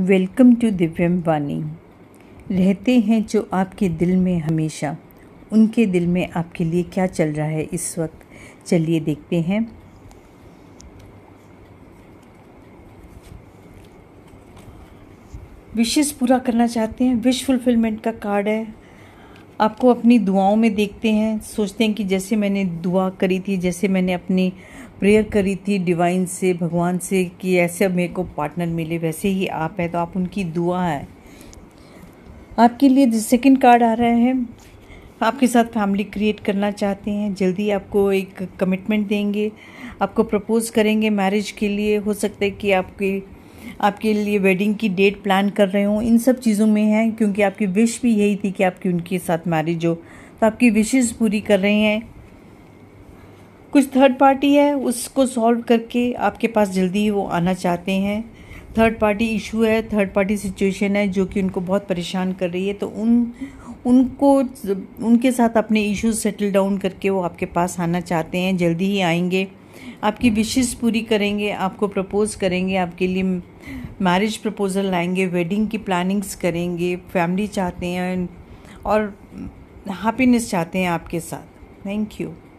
welcome to दिव्यम वाणी रहते हैं जो आपके दिल में हमेशा उनके दिल में आपके लिए क्या चल रहा है इस वक्त चलिए देखते हैं विशेष पूरा करना चाहते हैं विश फुलफिलमेंट का कार्ड है आपको अपनी दुआओं में देखते हैं सोचते हैं कि जैसे मैंने दुआ करी थी जैसे मैंने अपनी प्रेयर करी थी डिवाइन से भगवान से कि ऐसे मेरे को पार्टनर मिले वैसे ही आप है तो आप उनकी दुआ है आपके लिए सेकंड कार्ड आ रहा है आपके साथ फैमिली क्रिएट करना चाहते हैं जल्दी आपको एक कमिटमेंट देंगे आपको प्रपोज़ करेंगे मैरिज के लिए हो सकता है कि आपकी आपके लिए वेडिंग की डेट प्लान कर रहे हो इन सब चीज़ों में है क्योंकि आपकी विश भी यही थी कि आपकी उनके साथ मैरिज हो तो आपकी विशेज़ पूरी कर रहे हैं कुछ थर्ड पार्टी है उसको सॉल्व करके आपके पास जल्दी ही वो आना चाहते हैं थर्ड पार्टी इशू है थर्ड पार्टी सिचुएशन है जो कि उनको बहुत परेशान कर रही है तो उन उनको उनके साथ अपने इश्यूज सेटल डाउन करके वो आपके पास आना चाहते हैं जल्दी ही आएंगे आपकी विशेष पूरी करेंगे आपको प्रपोज़ करेंगे आपके लिए मैरिज प्रपोज़ल लाएंगे वेडिंग की प्लानिंग्स करेंगे फैमिली चाहते हैं और हैप्पीनेस चाहते हैं आपके साथ थैंक यू